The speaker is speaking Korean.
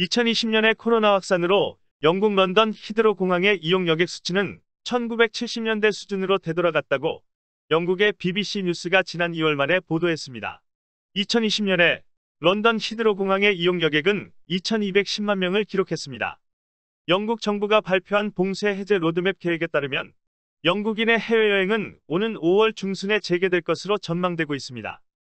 2020년의 코로나 확산으로 영국 런던 히드로 공항의 이용 여객 수치는 1970년대 수준으로 되돌아갔다고 영국의 BBC 뉴스가 지난 2월 말에 보도했습니다. 2020년에 런던 히드로 공항의 이용 여객은 2210만 명을 기록했습니다. 영국 정부가 발표한 봉쇄 해제 로드맵 계획에 따르면 영국인의 해외여행은 오는 5월 중순에 재개될 것으로 전망되고 있습니다.